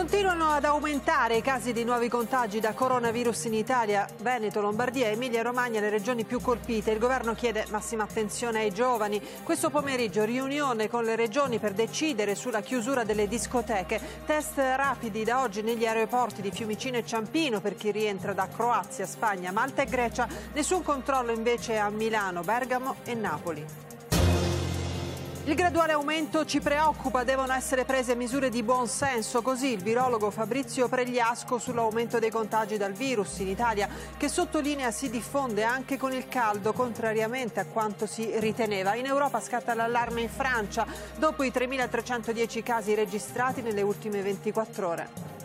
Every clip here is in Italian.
Continuano ad aumentare i casi di nuovi contagi da coronavirus in Italia, Veneto, Lombardia, Emilia Romagna, le regioni più colpite. Il governo chiede massima attenzione ai giovani. Questo pomeriggio riunione con le regioni per decidere sulla chiusura delle discoteche. Test rapidi da oggi negli aeroporti di Fiumicino e Ciampino per chi rientra da Croazia, Spagna, Malta e Grecia. Nessun controllo invece a Milano, Bergamo e Napoli. Il graduale aumento ci preoccupa, devono essere prese misure di buon senso, così il virologo Fabrizio Pregliasco sull'aumento dei contagi dal virus in Italia, che sottolinea si diffonde anche con il caldo, contrariamente a quanto si riteneva. In Europa scatta l'allarme in Francia, dopo i 3.310 casi registrati nelle ultime 24 ore.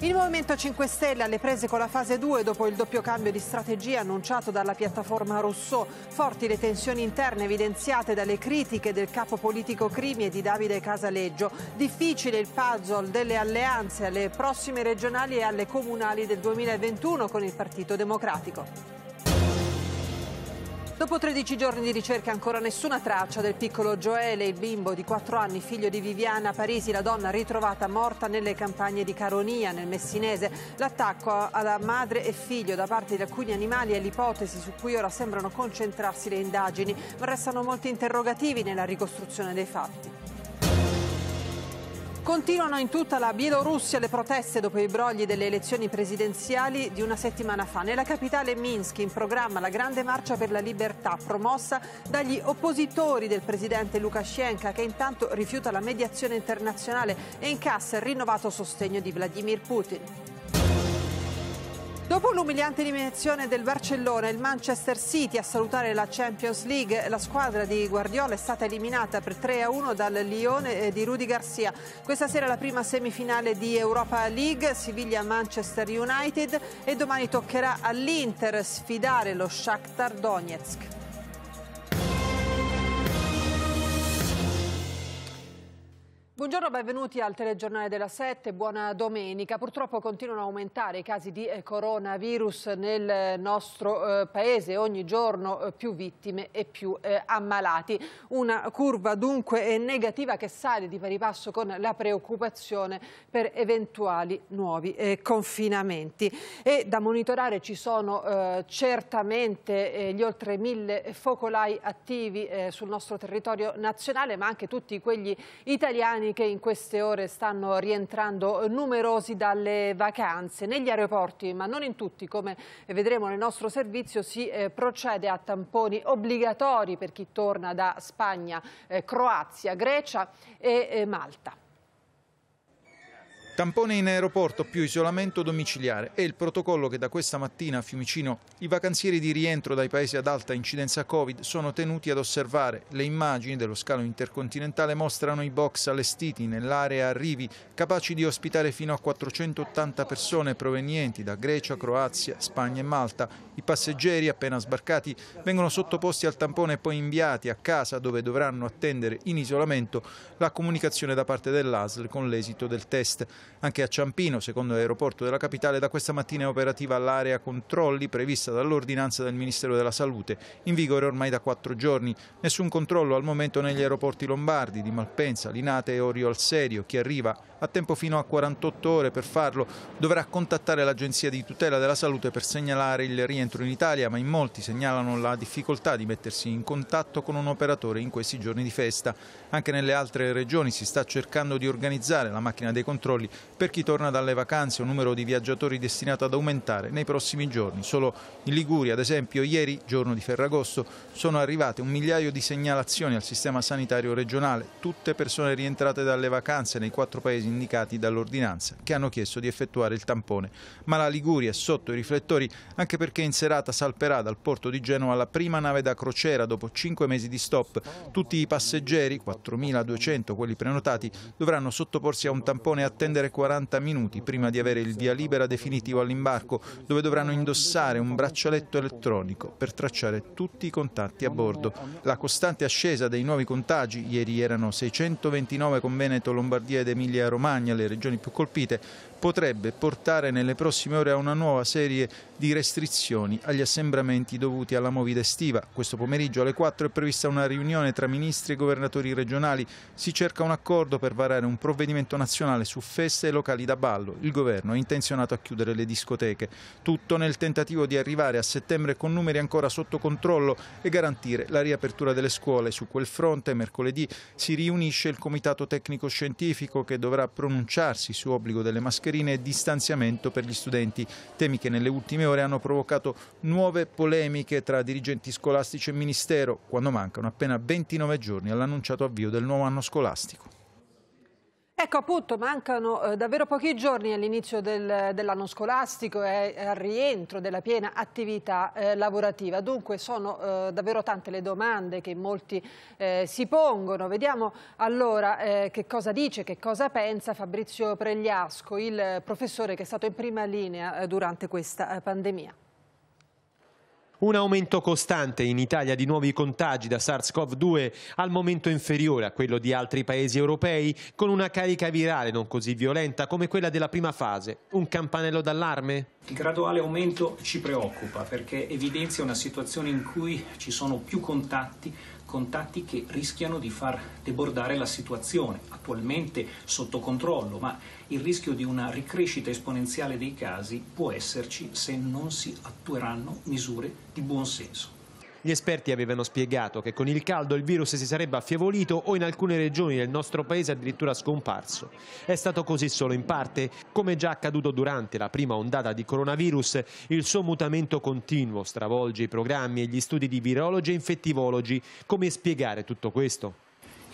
Il Movimento 5 Stelle alle prese con la fase 2 dopo il doppio cambio di strategia annunciato dalla piattaforma Rousseau. Forti le tensioni interne evidenziate dalle critiche del capo politico Crimi e di Davide Casaleggio. Difficile il puzzle delle alleanze alle prossime regionali e alle comunali del 2021 con il Partito Democratico. Dopo 13 giorni di ricerca ancora nessuna traccia del piccolo Joele, il bimbo di 4 anni, figlio di Viviana Parisi, la donna ritrovata morta nelle campagne di Caronia, nel Messinese. L'attacco alla madre e figlio da parte di alcuni animali è l'ipotesi su cui ora sembrano concentrarsi le indagini, ma restano molti interrogativi nella ricostruzione dei fatti. Continuano in tutta la Bielorussia le proteste dopo i brogli delle elezioni presidenziali di una settimana fa. Nella capitale Minsk in programma la grande marcia per la libertà promossa dagli oppositori del presidente Lukashenko che intanto rifiuta la mediazione internazionale e incassa il rinnovato sostegno di Vladimir Putin l'umiliante eliminazione del Barcellona, il Manchester City a salutare la Champions League, la squadra di Guardiola è stata eliminata per 3-1 dal Lione eh, di Rudy Garcia. Questa sera la prima semifinale di Europa League, Siviglia-Manchester United e domani toccherà all'Inter sfidare lo Shakhtar Donetsk. Buongiorno, benvenuti al telegiornale della 7, buona domenica. Purtroppo continuano ad aumentare i casi di eh, coronavirus nel eh, nostro eh, paese, ogni giorno eh, più vittime e più eh, ammalati. Una curva dunque eh, negativa che sale di pari passo con la preoccupazione per eventuali nuovi confinamenti. E da monitorare ci sono certamente gli oltre mille focolai attivi sul nostro territorio nazionale, ma anche tutti quegli italiani che in queste ore stanno rientrando numerosi dalle vacanze. Negli aeroporti, ma non in tutti, come vedremo nel nostro servizio, si eh, procede a tamponi obbligatori per chi torna da Spagna, eh, Croazia, Grecia e eh, Malta. Tampone in aeroporto più isolamento domiciliare è il protocollo che da questa mattina a Fiumicino i vacanzieri di rientro dai paesi ad alta incidenza Covid sono tenuti ad osservare. Le immagini dello scalo intercontinentale mostrano i box allestiti nell'area arrivi capaci di ospitare fino a 480 persone provenienti da Grecia, Croazia, Spagna e Malta. I passeggeri appena sbarcati vengono sottoposti al tampone e poi inviati a casa dove dovranno attendere in isolamento la comunicazione da parte dell'ASL con l'esito del test. Anche a Ciampino, secondo l'aeroporto della capitale, da questa mattina è operativa l'area controlli prevista dall'ordinanza del Ministero della Salute, in vigore ormai da quattro giorni. Nessun controllo al momento negli aeroporti lombardi di Malpensa, Linate e Orio al Serio. Chi arriva ha tempo fino a 48 ore per farlo. Dovrà contattare l'Agenzia di tutela della salute per segnalare il rientro in Italia, ma in molti segnalano la difficoltà di mettersi in contatto con un operatore in questi giorni di festa. Anche nelle altre regioni si sta cercando di organizzare la macchina dei controlli per chi torna dalle vacanze, un numero di viaggiatori destinato ad aumentare nei prossimi giorni. Solo in Liguria, ad esempio, ieri, giorno di Ferragosto, sono arrivate un migliaio di segnalazioni al sistema sanitario regionale, tutte persone rientrate dalle vacanze nei quattro paesi indicati dall'ordinanza, che hanno chiesto di effettuare il tampone. Ma la Liguria è sotto i riflettori anche perché in serata salperà dal porto di Genova la prima nave da crociera dopo cinque mesi di stop. Tutti i passeggeri, 4.200 quelli prenotati, dovranno sottoporsi a un tampone e attendere attendere 40 minuti prima di avere il via libera definitivo all'imbarco, dove dovranno indossare un braccialetto elettronico per tracciare tutti i contatti a bordo. La costante ascesa dei nuovi contagi, ieri erano 629 con Veneto, Lombardia ed Emilia-Romagna, le regioni più colpite, potrebbe portare nelle prossime ore a una nuova serie di restrizioni agli assembramenti dovuti alla movida estiva. Questo pomeriggio alle 4 è prevista una riunione tra ministri e governatori regionali. Si cerca un accordo per varare un provvedimento nazionale su feste e locali da ballo. Il governo è intenzionato a chiudere le discoteche. Tutto nel tentativo di arrivare a settembre con numeri ancora sotto controllo e garantire la riapertura delle scuole. Su quel fronte mercoledì si riunisce il Comitato Tecnico Scientifico che dovrà pronunciarsi su obbligo delle mascherine mascherine e distanziamento per gli studenti, temi che nelle ultime ore hanno provocato nuove polemiche tra dirigenti scolastici e ministero, quando mancano appena 29 giorni all'annunciato avvio del nuovo anno scolastico. Ecco appunto, mancano eh, davvero pochi giorni all'inizio del, dell'anno scolastico e eh, al rientro della piena attività eh, lavorativa, dunque sono eh, davvero tante le domande che molti eh, si pongono. Vediamo allora eh, che cosa dice, che cosa pensa Fabrizio Pregliasco, il professore che è stato in prima linea durante questa pandemia. Un aumento costante in Italia di nuovi contagi da SARS-CoV-2 al momento inferiore a quello di altri paesi europei, con una carica virale non così violenta come quella della prima fase. Un campanello d'allarme? Il graduale aumento ci preoccupa perché evidenzia una situazione in cui ci sono più contatti contatti che rischiano di far debordare la situazione, attualmente sotto controllo, ma il rischio di una ricrescita esponenziale dei casi può esserci se non si attueranno misure di buonsenso. Gli esperti avevano spiegato che con il caldo il virus si sarebbe affievolito o in alcune regioni del nostro paese addirittura scomparso. È stato così solo in parte, come già accaduto durante la prima ondata di coronavirus, il suo mutamento continuo stravolge i programmi e gli studi di virologi e infettivologi. Come spiegare tutto questo?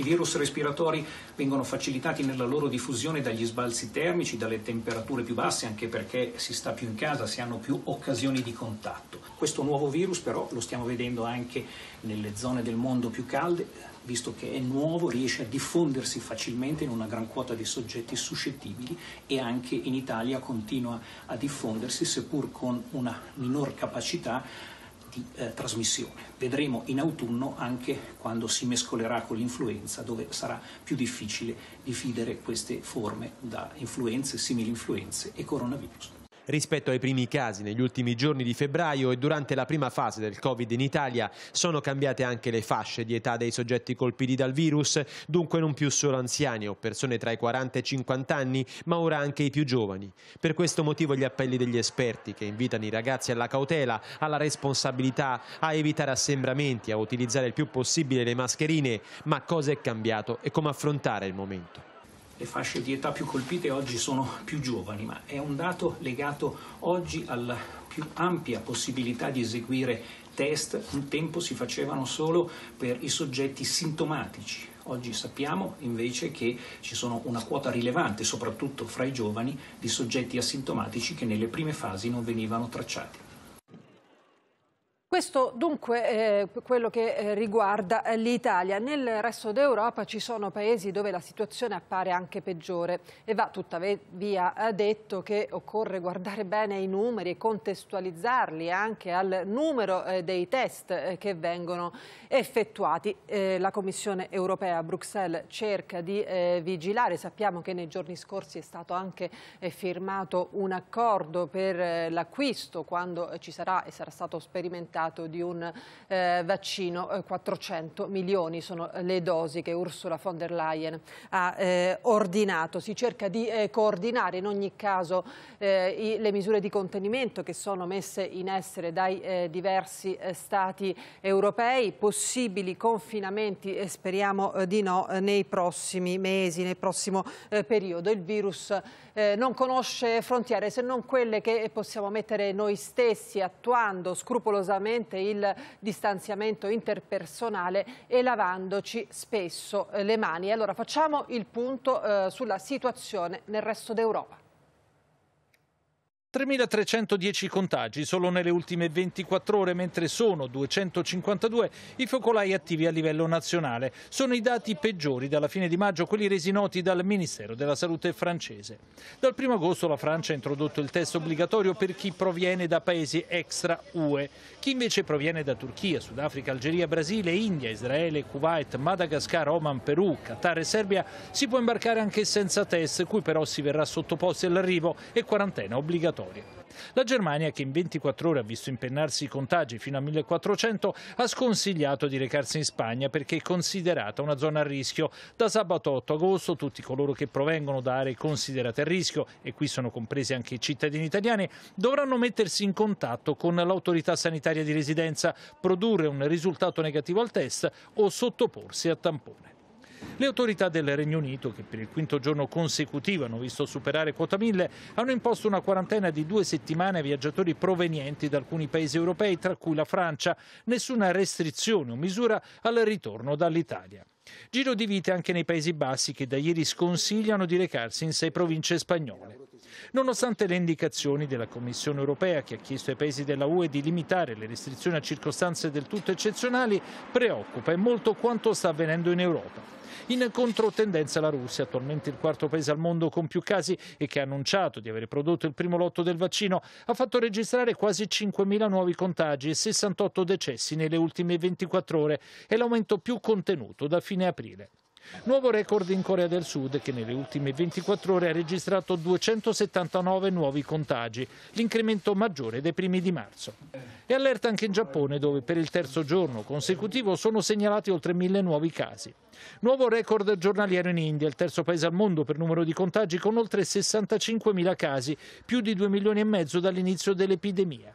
I virus respiratori vengono facilitati nella loro diffusione dagli sbalzi termici, dalle temperature più basse, anche perché si sta più in casa, si hanno più occasioni di contatto. Questo nuovo virus però lo stiamo vedendo anche nelle zone del mondo più calde, visto che è nuovo, riesce a diffondersi facilmente in una gran quota di soggetti suscettibili e anche in Italia continua a diffondersi, seppur con una minor capacità di eh, trasmissione. Vedremo in autunno anche quando si mescolerà con l'influenza, dove sarà più difficile dividere queste forme da influenze, simili influenze e coronavirus. Rispetto ai primi casi negli ultimi giorni di febbraio e durante la prima fase del Covid in Italia sono cambiate anche le fasce di età dei soggetti colpiti dal virus, dunque non più solo anziani o persone tra i 40 e i 50 anni, ma ora anche i più giovani. Per questo motivo gli appelli degli esperti che invitano i ragazzi alla cautela, alla responsabilità, a evitare assembramenti, a utilizzare il più possibile le mascherine, ma cosa è cambiato e come affrontare il momento le fasce di età più colpite oggi sono più giovani, ma è un dato legato oggi alla più ampia possibilità di eseguire test. Un tempo si facevano solo per i soggetti sintomatici. Oggi sappiamo invece che ci sono una quota rilevante, soprattutto fra i giovani, di soggetti asintomatici che nelle prime fasi non venivano tracciati. Questo dunque è quello che eh, riguarda eh, l'Italia. Nel resto d'Europa ci sono paesi dove la situazione appare anche peggiore e va tuttavia eh, detto che occorre guardare bene i numeri e contestualizzarli anche al numero dei test che vengono effettuati. La Commissione europea a Bruxelles cerca di vigilare, sappiamo che nei giorni scorsi è stato anche firmato un accordo per l'acquisto quando ci sarà e sarà stato sperimentato dotato di un eh, vaccino. 400 eh, milioni sono le dosi che Ursula von der Leyen ha eh, ordinato. Si cerca di eh, coordinare in ogni caso eh, i, le misure di contenimento che sono messe in essere dai eh, diversi stati europei, possibili confinamenti e speriamo di no nei prossimi mesi, nel prossimo periodo. Il virus non conosce frontiere se non quelle che possiamo mettere noi stessi attuando scrupolosamente sicuramente il distanziamento interpersonale e lavandoci spesso eh, le mani. Allora facciamo il punto eh, sulla situazione nel resto d'Europa. 3.310 contagi solo nelle ultime 24 ore, mentre sono 252 i focolai attivi a livello nazionale. Sono i dati peggiori dalla fine di maggio, quelli resi noti dal Ministero della Salute francese. Dal 1 agosto la Francia ha introdotto il test obbligatorio per chi proviene da paesi extra UE. Chi invece proviene da Turchia, Sudafrica, Algeria, Brasile, India, Israele, Kuwait, Madagascar, Oman, Perù, Qatar e Serbia si può imbarcare anche senza test, cui però si verrà sottoposti all'arrivo e quarantena obbligatoria storia. La Germania, che in 24 ore ha visto impennarsi i contagi fino a 1400, ha sconsigliato di recarsi in Spagna perché è considerata una zona a rischio. Da sabato 8 agosto tutti coloro che provengono da aree considerate a rischio, e qui sono compresi anche i cittadini italiani, dovranno mettersi in contatto con l'autorità sanitaria di residenza, produrre un risultato negativo al test o sottoporsi a tampone. Le autorità del Regno Unito, che per il quinto giorno consecutivo hanno visto superare quota 1000, hanno imposto una quarantena di due settimane a viaggiatori provenienti da alcuni paesi europei, tra cui la Francia. Nessuna restrizione o misura al ritorno dall'Italia. Giro di vite anche nei Paesi Bassi che da ieri sconsigliano di recarsi in sei province spagnole. Nonostante le indicazioni della Commissione europea che ha chiesto ai paesi della UE di limitare le restrizioni a circostanze del tutto eccezionali, preoccupa e molto quanto sta avvenendo in Europa. In controtendenza la Russia, attualmente il quarto paese al mondo con più casi e che ha annunciato di aver prodotto il primo lotto del vaccino, ha fatto registrare quasi 5.000 nuovi contagi e 68 decessi nelle ultime 24 ore, è l'aumento più contenuto da fine aprile. Nuovo record in Corea del Sud che nelle ultime 24 ore ha registrato 279 nuovi contagi, l'incremento maggiore dei primi di marzo. E allerta anche in Giappone dove per il terzo giorno consecutivo sono segnalati oltre mille nuovi casi. Nuovo record giornaliero in India, il terzo paese al mondo per numero di contagi con oltre 65.000 casi, più di 2 milioni e mezzo dall'inizio dell'epidemia.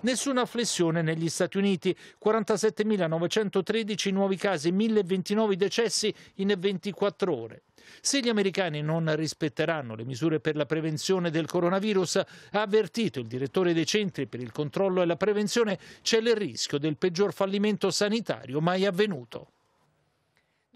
Nessuna flessione negli Stati Uniti, 47.913 nuovi casi, 1.029 decessi in 24 ore. Se gli americani non rispetteranno le misure per la prevenzione del coronavirus, ha avvertito il direttore dei centri per il controllo e la prevenzione, c'è il rischio del peggior fallimento sanitario mai avvenuto.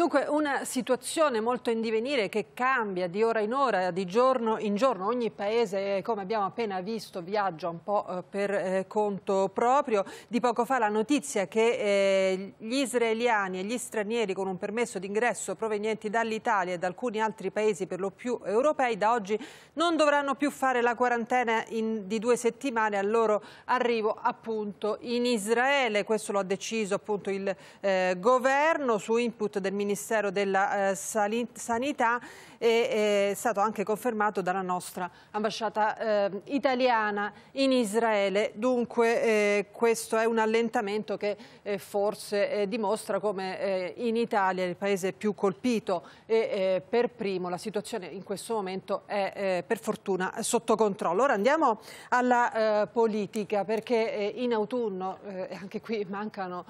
Dunque una situazione molto in divenire che cambia di ora in ora, di giorno in giorno, ogni paese come abbiamo appena visto viaggia un po' eh, per eh, conto proprio. Di poco fa la notizia che eh, gli israeliani e gli stranieri con un permesso d'ingresso provenienti dall'Italia e da alcuni altri paesi per lo più europei da oggi non dovranno più fare la quarantena in, di due settimane al loro arrivo appunto in Israele. Questo lo ha deciso appunto il eh, governo su input del Ministero Ministero della eh, Sanità e è stato anche confermato dalla nostra ambasciata eh, italiana in Israele. Dunque eh, questo è un allentamento che eh, forse eh, dimostra come eh, in Italia il paese più colpito e eh, per primo la situazione in questo momento è per fortuna sotto controllo. Ora andiamo alla politica perché in autunno, anche qui mancano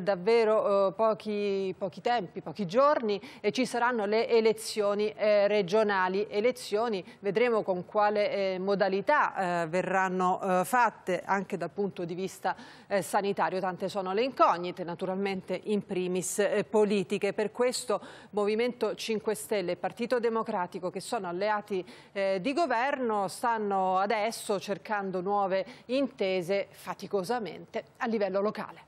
davvero pochi, pochi tempi, pochi giorni, e ci saranno le elezioni eh, regionali elezioni. Vedremo con quale eh, modalità eh, verranno eh, fatte anche dal punto di vista eh, sanitario. Tante sono le incognite, naturalmente in primis eh, politiche. Per questo Movimento 5 Stelle e Partito Democratico, che sono alleati di governo, stanno adesso cercando nuove intese faticosamente a livello locale.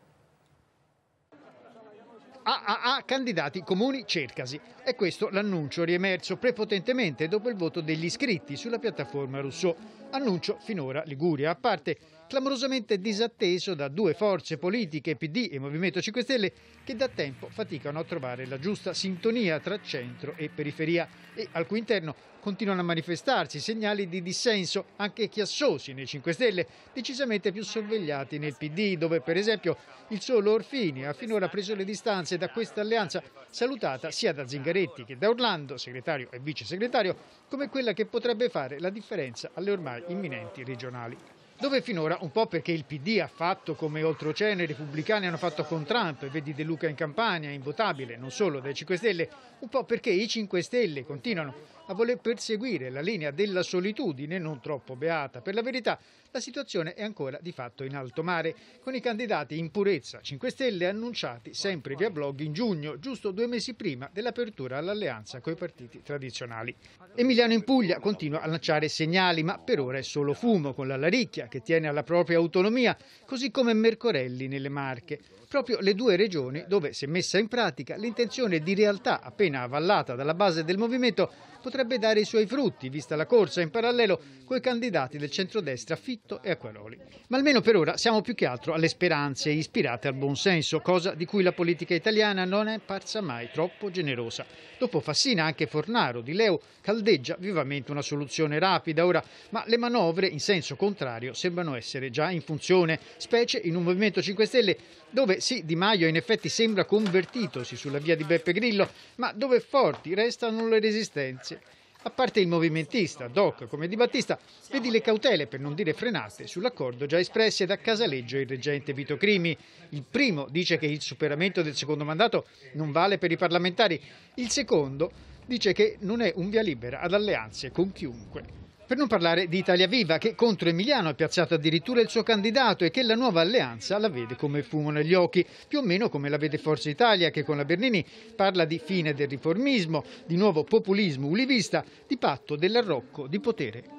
AAA candidati comuni cercasi. È questo l'annuncio riemerso prepotentemente dopo il voto degli iscritti sulla piattaforma Rousseau. Annuncio finora Liguria, a parte clamorosamente disatteso da due forze politiche, PD e Movimento 5 Stelle, che da tempo faticano a trovare la giusta sintonia tra centro e periferia e al cui interno continuano a manifestarsi segnali di dissenso anche chiassosi nei 5 Stelle, decisamente più sorvegliati nel PD, dove per esempio il solo Orfini ha finora preso le distanze da questa alleanza salutata sia da Zingaretti che da Orlando, segretario e vice segretario, come quella che potrebbe fare la differenza alle ormai imminenti regionali dove finora, un po' perché il PD ha fatto come oltreoceano i repubblicani hanno fatto con Trump, vedi De Luca in campagna, invotabile, non solo dai 5 Stelle, un po' perché i 5 Stelle continuano a voler perseguire la linea della solitudine non troppo beata. Per la verità la situazione è ancora di fatto in alto mare, con i candidati in purezza 5 Stelle annunciati sempre via blog in giugno, giusto due mesi prima dell'apertura all'alleanza con i partiti tradizionali. Emiliano in Puglia continua a lanciare segnali, ma per ora è solo fumo, con la Laricchia che tiene alla propria autonomia, così come Mercorelli nelle Marche proprio le due regioni dove, se messa in pratica, l'intenzione di realtà appena avallata dalla base del movimento potrebbe dare i suoi frutti, vista la corsa in parallelo coi candidati del centrodestra Fitto e Acquaroli. Ma almeno per ora siamo più che altro alle speranze ispirate al buonsenso, cosa di cui la politica italiana non è parsa mai troppo generosa. Dopo Fassina anche Fornaro di Leo caldeggia vivamente una soluzione rapida ora, ma le manovre in senso contrario sembrano essere già in funzione, specie in un Movimento 5 Stelle dove sì, Di Maio in effetti sembra convertitosi sulla via di Beppe Grillo, ma dove forti restano le resistenze. A parte il movimentista, Doc come Di Battista, vedi le cautele, per non dire frenate, sull'accordo già espresse da Casaleggio il reggente Vito Crimi. Il primo dice che il superamento del secondo mandato non vale per i parlamentari, il secondo dice che non è un via libera ad alleanze con chiunque. Per non parlare di Italia Viva che contro Emiliano ha piazzato addirittura il suo candidato e che la nuova alleanza la vede come fumo negli occhi, più o meno come la vede Forza Italia che con la Bernini parla di fine del riformismo, di nuovo populismo ulivista, di patto dell'arrocco di potere.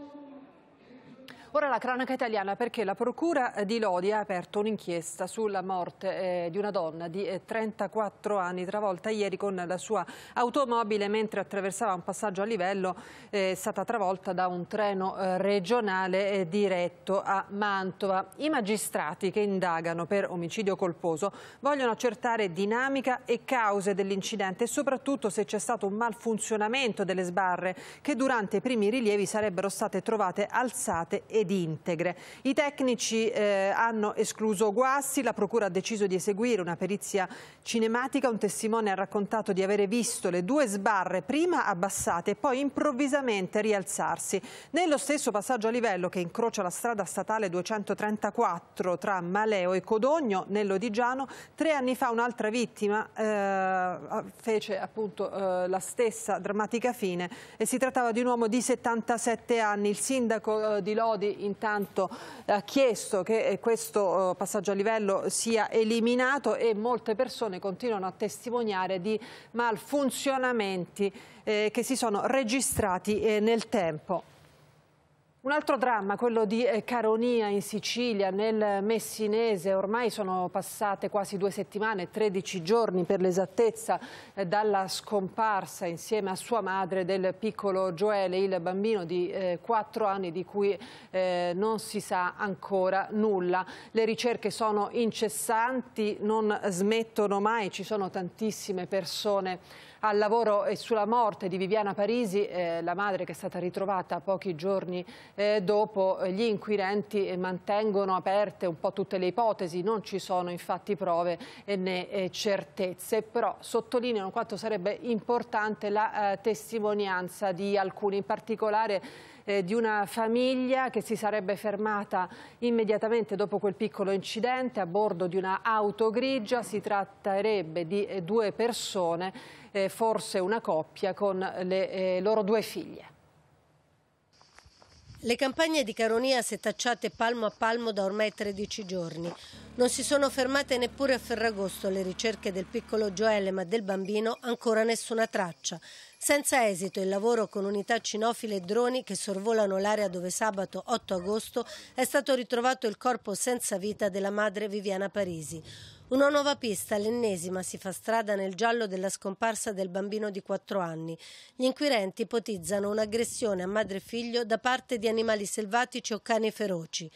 Ora la cronaca italiana perché la procura di Lodi ha aperto un'inchiesta sulla morte eh, di una donna di 34 eh, anni travolta ieri con la sua automobile mentre attraversava un passaggio a livello eh, è stata travolta da un treno eh, regionale eh, diretto a Mantova. I magistrati che indagano per omicidio colposo vogliono accertare dinamica e cause dell'incidente e soprattutto se c'è stato un malfunzionamento delle sbarre che durante i primi rilievi sarebbero state trovate alzate e ed integre. I tecnici eh, hanno escluso guasti, la procura ha deciso di eseguire una perizia cinematica, un testimone ha raccontato di avere visto le due sbarre prima abbassate e poi improvvisamente rialzarsi. Nello stesso passaggio a livello che incrocia la strada statale 234 tra Maleo e Codogno, nell'Odigiano, tre anni fa un'altra vittima eh, fece appunto eh, la stessa drammatica fine e si trattava di un uomo di 77 anni, il sindaco eh, di Lodi intanto ha eh, chiesto che eh, questo eh, passaggio a livello sia eliminato e molte persone continuano a testimoniare di malfunzionamenti che si sono registrati nel tempo. Un altro dramma, quello di eh, Caronia in Sicilia, nel Messinese. Ormai sono passate quasi due settimane, 13 giorni per l'esattezza, eh, dalla scomparsa insieme a sua madre del piccolo Joele, il bambino di eh, 4 anni di cui eh, non si sa ancora nulla. Le ricerche sono incessanti, non smettono mai, ci sono tantissime persone al lavoro e sulla morte di Viviana Parisi, eh, la madre che è stata ritrovata pochi giorni eh, dopo. Eh, gli inquirenti eh, mantengono aperte un po' tutte le ipotesi, non ci sono infatti prove eh, né certezze, però sottolineano quanto sarebbe importante la testimonianza di alcuni, in particolare eh, di una famiglia che si sarebbe fermata immediatamente dopo quel piccolo incidente a bordo di una auto grigia. Si tratterebbe di eh, due persone, eh, forse una coppia, con le eh, loro due figlie. Le campagne di Caronia setacciate palmo a palmo da ormai 13 giorni. Non si sono fermate neppure a Ferragosto le ricerche del piccolo Joelle, ma del bambino ancora nessuna traccia. Senza esito il lavoro con unità cinofile e droni che sorvolano l'area dove sabato 8 agosto è stato ritrovato il corpo senza vita della madre Viviana Parisi. Una nuova pista, l'ennesima, si fa strada nel giallo della scomparsa del bambino di 4 anni. Gli inquirenti ipotizzano un'aggressione a madre e figlio da parte di animali selvatici o cani feroci.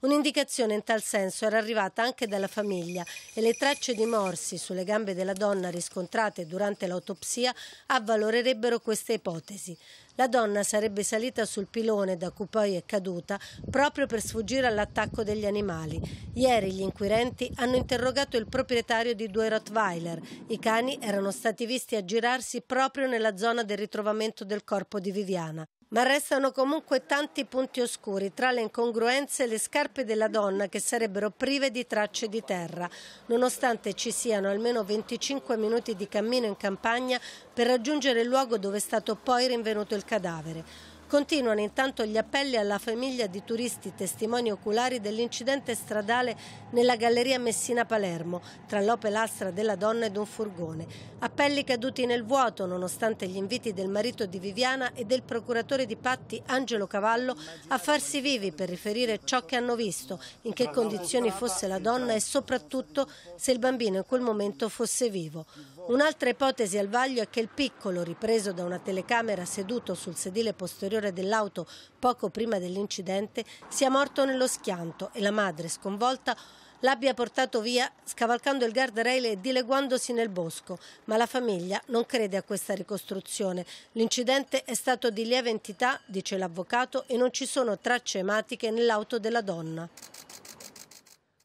Un'indicazione in tal senso era arrivata anche dalla famiglia e le tracce di morsi sulle gambe della donna riscontrate durante l'autopsia avvalorerebbero questa ipotesi. La donna sarebbe salita sul pilone da cui poi è caduta proprio per sfuggire all'attacco degli animali. Ieri gli inquirenti hanno interrogato il proprietario di due Rottweiler. I cani erano stati visti aggirarsi proprio nella zona del ritrovamento del corpo di Viviana. Ma restano comunque tanti punti oscuri, tra le incongruenze e le scarpe della donna che sarebbero prive di tracce di terra, nonostante ci siano almeno 25 minuti di cammino in campagna per raggiungere il luogo dove è stato poi rinvenuto il cadavere. Continuano intanto gli appelli alla famiglia di turisti testimoni oculari dell'incidente stradale nella galleria Messina-Palermo, tra l'Opel Astra della donna ed un furgone. Appelli caduti nel vuoto nonostante gli inviti del marito di Viviana e del procuratore di Patti Angelo Cavallo a farsi vivi per riferire ciò che hanno visto, in che condizioni fosse la donna e soprattutto se il bambino in quel momento fosse vivo. Un'altra ipotesi al vaglio è che il piccolo, ripreso da una telecamera seduto sul sedile posteriore dell'auto poco prima dell'incidente, sia morto nello schianto e la madre, sconvolta, l'abbia portato via scavalcando il guardrail e dileguandosi nel bosco, ma la famiglia non crede a questa ricostruzione. L'incidente è stato di lieve entità, dice l'avvocato, e non ci sono tracce ematiche nell'auto della donna.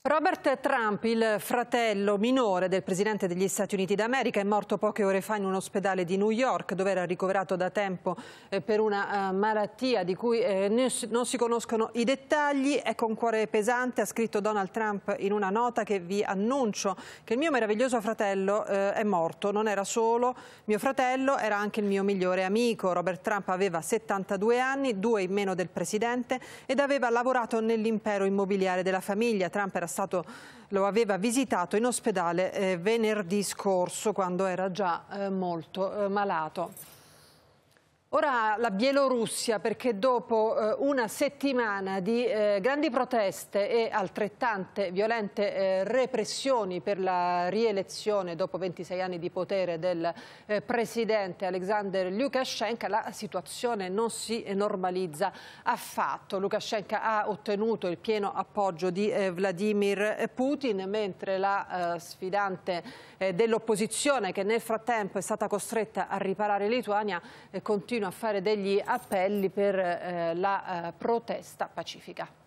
Robert Trump, il fratello minore del presidente degli Stati Uniti d'America, è morto poche ore fa in un ospedale di New York dove era ricoverato da tempo eh, per una eh, malattia di cui eh, non si conoscono i dettagli. È con cuore pesante, ha scritto Donald Trump in una nota che vi annuncio che il mio meraviglioso fratello è morto. Non era solo mio fratello, era anche il mio migliore amico. Robert Trump aveva 72 anni, due in meno del presidente, ed aveva lavorato nell'impero immobiliare della famiglia. Trump era stato, lo aveva visitato in ospedale eh, venerdì scorso quando era già eh, molto eh, malato. Ora la Bielorussia perché dopo eh, una settimana di eh, grandi proteste e altrettante violente eh, repressioni per la rielezione dopo 26 anni di potere del eh, presidente Alexander Lukashenko la situazione non si normalizza affatto. Lukashenko ha ottenuto il pieno appoggio di eh, Vladimir Putin mentre la eh, sfidante dell'opposizione che nel frattempo è stata costretta a riparare Lituania continua continua a fare degli appelli per eh, la eh, protesta pacifica.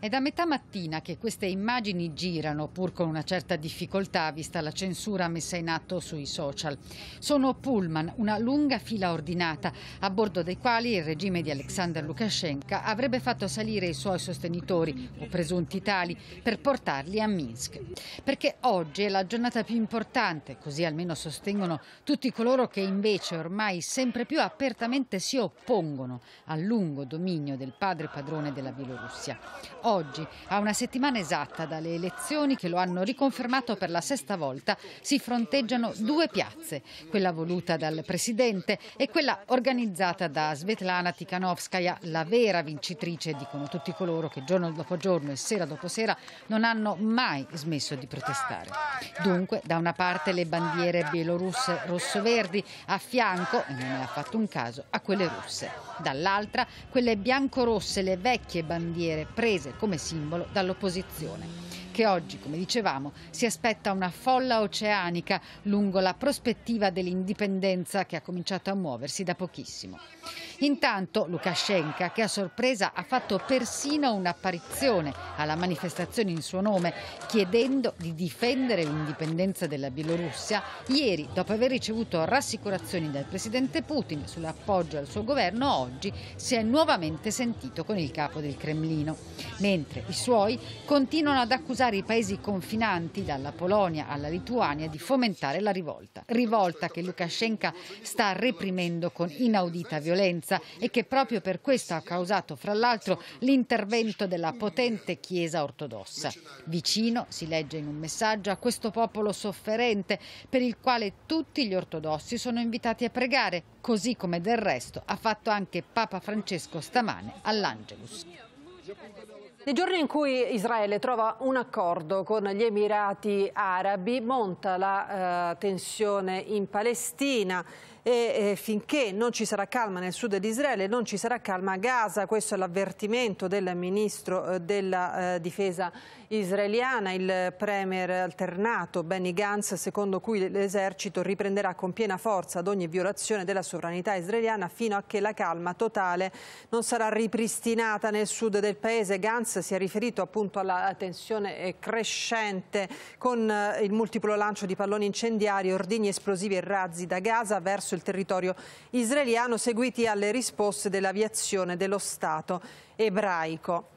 È da metà mattina che queste immagini girano, pur con una certa difficoltà vista la censura messa in atto sui social. Sono pullman, una lunga fila ordinata, a bordo dei quali il regime di Alexander Lukashenko avrebbe fatto salire i suoi sostenitori, o presunti tali, per portarli a Minsk. Perché oggi è la giornata più importante, così almeno sostengono tutti coloro che invece ormai sempre più apertamente si oppongono al lungo dominio del padre padrone della Bielorussia oggi, a una settimana esatta dalle elezioni che lo hanno riconfermato per la sesta volta, si fronteggiano due piazze, quella voluta dal presidente e quella organizzata da Svetlana Tikhanovskaya, la vera vincitrice, dicono tutti coloro che giorno dopo giorno e sera dopo sera non hanno mai smesso di protestare. Dunque, da una parte le bandiere bielorusse rosso-verdi, a fianco, e non è affatto un caso, a quelle russe. Dall'altra quelle bianco-rosse, le vecchie bandiere prese come simbolo dall'opposizione che oggi, come dicevamo, si aspetta una folla oceanica lungo la prospettiva dell'indipendenza che ha cominciato a muoversi da pochissimo. Intanto Lukashenko, che a sorpresa ha fatto persino un'apparizione alla manifestazione in suo nome, chiedendo di difendere l'indipendenza della Bielorussia, ieri, dopo aver ricevuto rassicurazioni dal presidente Putin sull'appoggio al suo governo, oggi si è nuovamente sentito con il capo del Cremlino, mentre i suoi continuano ad accusare i paesi confinanti, dalla Polonia alla Lituania, di fomentare la rivolta. Rivolta che Lukashenko sta reprimendo con inaudita violenza sicurezza e che proprio per questo ha causato fra l'altro l'intervento della potente Chiesa ortodossa. Vicino, si legge in un messaggio, a questo popolo sofferente per il quale tutti gli ortodossi sono invitati a pregare, così come del resto ha fatto anche Papa Francesco stamane all'Angelus. Nei giorni in cui Israele trova un accordo con gli Emirati Arabi, monta la eh, tensione in Palestina e eh, finché non ci sarà calma nel sud di Israele non ci sarà calma a Gaza, questo è l'avvertimento del ministro eh, della eh, difesa israeliana, il premier alternato Benny Gantz, secondo cui l'esercito riprenderà con piena forza ad ogni violazione della sovranità israeliana fino a che la calma totale non sarà ripristinata nel sud del paese. Gantz si è riferito appunto alla tensione eh, crescente con eh, il multiplo lancio di palloni incendiari, ordigni esplosivi e razzi da Gaza verso il il territorio israeliano seguiti alle risposte dell'aviazione dello Stato ebraico.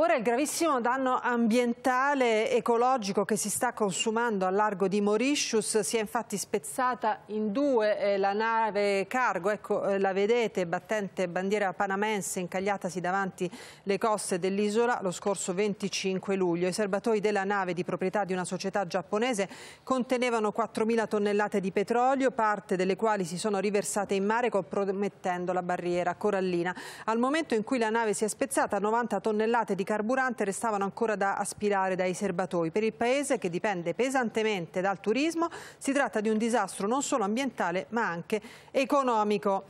Ora il gravissimo danno ambientale ecologico che si sta consumando a largo di Mauritius si è infatti spezzata in due eh, la nave cargo, ecco eh, la vedete, battente bandiera panamense incagliatasi davanti le coste dell'isola lo scorso 25 luglio. I serbatoi della nave di proprietà di una società giapponese contenevano 4.000 tonnellate di petrolio, parte delle quali si sono riversate in mare compromettendo la barriera corallina. Al momento in cui la nave si è spezzata 90 tonnellate di carburante restavano ancora da aspirare dai serbatoi. Per il Paese, che dipende pesantemente dal turismo, si tratta di un disastro non solo ambientale ma anche economico.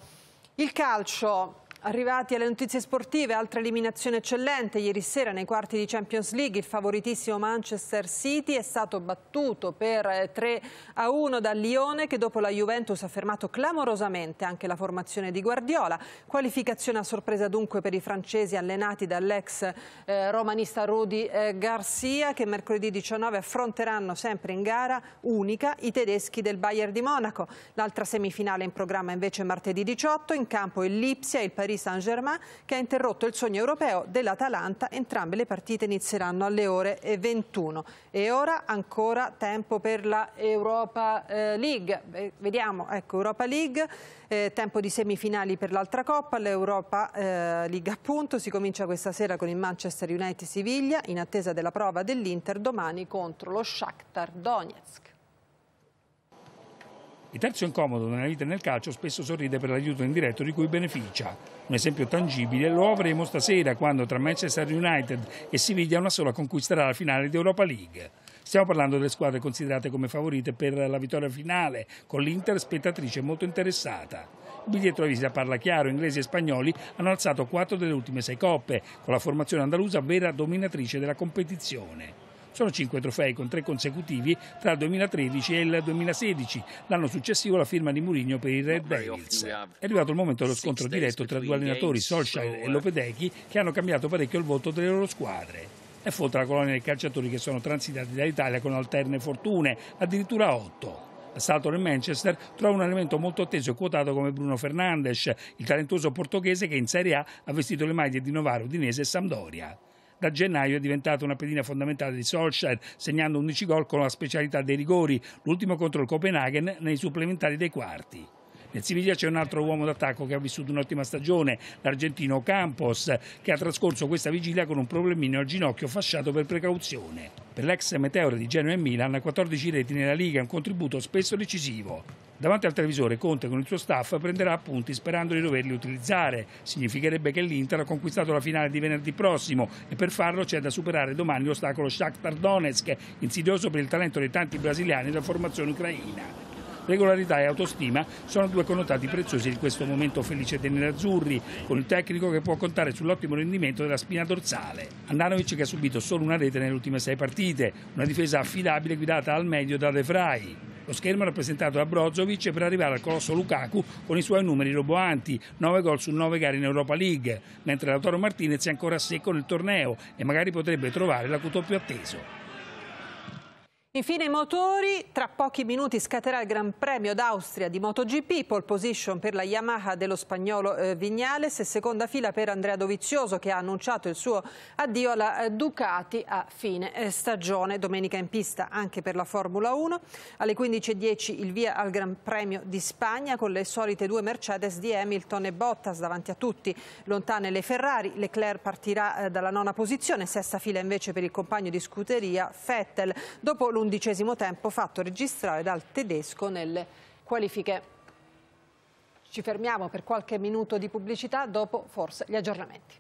Il calcio Arrivati alle notizie sportive, altra eliminazione eccellente. Ieri sera nei quarti di Champions League il favoritissimo Manchester City è stato battuto per 3 eh, a 1 dal Lione che dopo la Juventus ha fermato clamorosamente anche la formazione di Guardiola. Qualificazione a sorpresa dunque per i francesi allenati dall'ex eh, romanista Rudy eh, Garcia che mercoledì 19 affronteranno sempre in gara unica i tedeschi del Bayern di Monaco. L'altra semifinale in programma invece martedì 18 in campo il Lipsia e il Parigi Paris Saint-Germain che ha interrotto il sogno europeo dell'Atalanta. Entrambe le partite inizieranno alle ore 21. E ora ancora tempo per la Europa eh, League. Vediamo, ecco, Europa League, eh, tempo di semifinali per l'altra Coppa, l'Europa eh, League appunto. Si comincia questa sera con il Manchester United-Siviglia in attesa della prova dell'Inter domani contro lo Shakhtar Donetsk. Il terzo incomodo nella vita e nel calcio spesso sorride per l'aiuto indiretto di cui beneficia. Un esempio tangibile lo avremo stasera quando tra Manchester United e Siviglia una sola conquisterà la finale di Europa League. Stiamo parlando delle squadre considerate come favorite per la vittoria finale, con l'Inter spettatrice molto interessata. Il biglietto alla visita parla chiaro, inglesi e spagnoli hanno alzato quattro delle ultime sei coppe, con la formazione andalusa vera dominatrice della competizione. Sono cinque trofei con tre consecutivi tra il 2013 e il 2016, l'anno successivo la firma di Mourinho per i Red Devils. È arrivato il momento dello scontro diretto tra due allenatori, Solskjaer e Lopeteghi, che hanno cambiato parecchio il voto delle loro squadre è folta la colonia dei calciatori che sono transitati dall'Italia con alterne fortune, addirittura 8. L'assalto nel Manchester trova un elemento molto atteso e quotato come Bruno Fernandes, il talentuoso portoghese che in Serie A ha vestito le maglie di Novaro, Udinese e Sampdoria da gennaio è diventata una pedina fondamentale di Solskjaer, segnando 11 gol con la specialità dei rigori, l'ultimo contro il Copenaghen nei supplementari dei quarti. Nel Siviglia c'è un altro uomo d'attacco che ha vissuto un'ottima stagione, l'argentino Campos, che ha trascorso questa vigilia con un problemino al ginocchio fasciato per precauzione. Per l'ex meteora di Genoa e Milan 14 reti nella Liga, un contributo spesso decisivo. Davanti al televisore Conte con il suo staff prenderà appunti sperando di doverli utilizzare. Significherebbe che l'Inter ha conquistato la finale di venerdì prossimo e per farlo c'è da superare domani l'ostacolo Shakhtar Donetsk, insidioso per il talento dei tanti brasiliani della formazione ucraina. Regolarità e autostima sono due connotati preziosi di questo momento felice dei nerazzurri, con il tecnico che può contare sull'ottimo rendimento della spina dorsale. Andanovic che ha subito solo una rete nelle ultime sei partite, una difesa affidabile guidata al meglio da De Frey. Lo schermo rappresentato da Brozovic per arrivare al colosso Lukaku con i suoi numeri roboanti, 9 gol su 9 gare in Europa League, mentre la Martinez è ancora secco nel torneo e magari potrebbe trovare l'acuto più atteso. Infine i motori, tra pochi minuti scatterà il Gran Premio d'Austria di MotoGP, pole position per la Yamaha dello spagnolo eh, Vignales e seconda fila per Andrea Dovizioso che ha annunciato il suo addio alla eh, Ducati a fine eh, stagione, domenica in pista anche per la Formula 1. Alle 15.10 il via al Gran Premio di Spagna con le solite due Mercedes di Hamilton e Bottas davanti a tutti, lontane le Ferrari, Leclerc partirà eh, dalla nona posizione, sesta fila invece per il compagno di scuderia Vettel. Dopo l'11 undicesimo tempo fatto registrare dal tedesco nelle qualifiche. Ci fermiamo per qualche minuto di pubblicità, dopo forse gli aggiornamenti.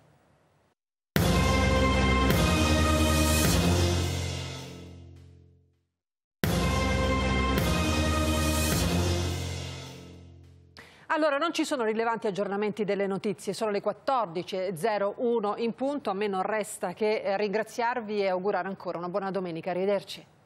Allora, non ci sono rilevanti aggiornamenti delle notizie, sono le 14.01 in punto. A me non resta che ringraziarvi e augurare ancora una buona domenica. Arrivederci.